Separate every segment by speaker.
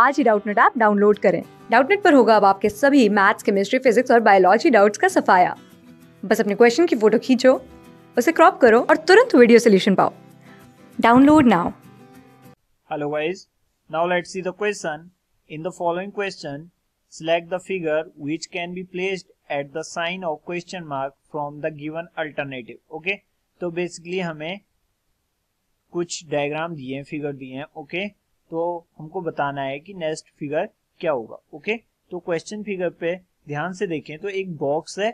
Speaker 1: आज ही Doubtnut app download करें डाउटनेट पर होगा अब आपके सभी मैथ्स केमिस्ट्री फिजिक्स और बायोलॉजी डाउट्स का सफाया बस अपने क्वेश्चन की फोटो खींचो उसे क्रॉप करो और तुरंत वीडियो सोल्यूशन पाओ download now
Speaker 2: hello guys now let's see the question in the following question select the figure which can be placed at the sign of question mark from the given alternative okay तो basically हमें कुछ diagram दिए हैं figure दिए हैं okay okay? तो हमको बताना है कि नेक्स्ट फिगर क्या होगा ओके तो क्वेश्चन फिगर पे ध्यान से देखें तो एक बॉक्स है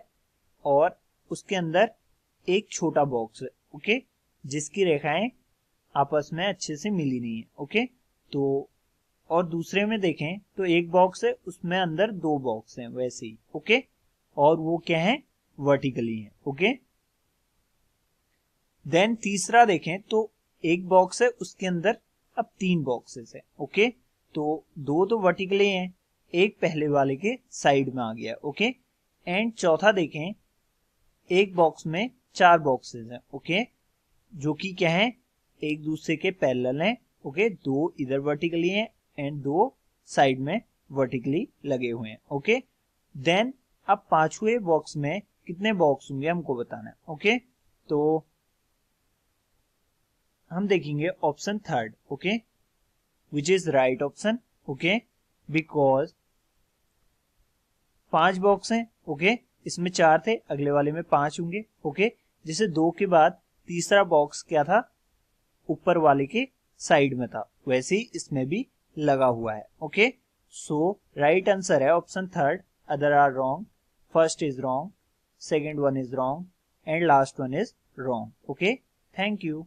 Speaker 2: और उसके अंदर एक छोटा बॉक्स है ओके जिसकी रेखाएं आपस में अच्छे से मिली नहीं है ओके तो और दूसरे में देखें तो एक बॉक्स है उसमें अंदर दो बॉक्स हैं वैसे ही ओके और वो क्या है वर्टिकली है ओके देन तीसरा देखें तो एक बॉक्स है उसके अंदर अब तीन बॉक्सेस हैं ओके तो दो तो वर्टिकली हैं एक पहले वाले के साइड में आ गया ओके एंड चौथा देखें एक बॉक्स में चार बॉक्सेस हैं ओके जो कि क्या है एक दूसरे के पैरल हैं ओके दो इधर वर्टिकली हैं एंड दो साइड में वर्टिकली लगे हुए हैं ओके देन अब पांचवे बॉक्स में कितने बॉक्स होंगे हमको बताना है ओके तो हम देखेंगे option third okay which is right option okay because पांच बॉक्स हैं ओके okay? इसमें चार थे अगले वाले में पांच होंगे ओके okay? जैसे दो के बाद तीसरा बॉक्स क्या था ऊपर वाले के साइड में था वैसे ही इसमें भी लगा हुआ है ओके सो राइट आंसर है option third other are wrong first is wrong second one is wrong and last one is wrong okay thank you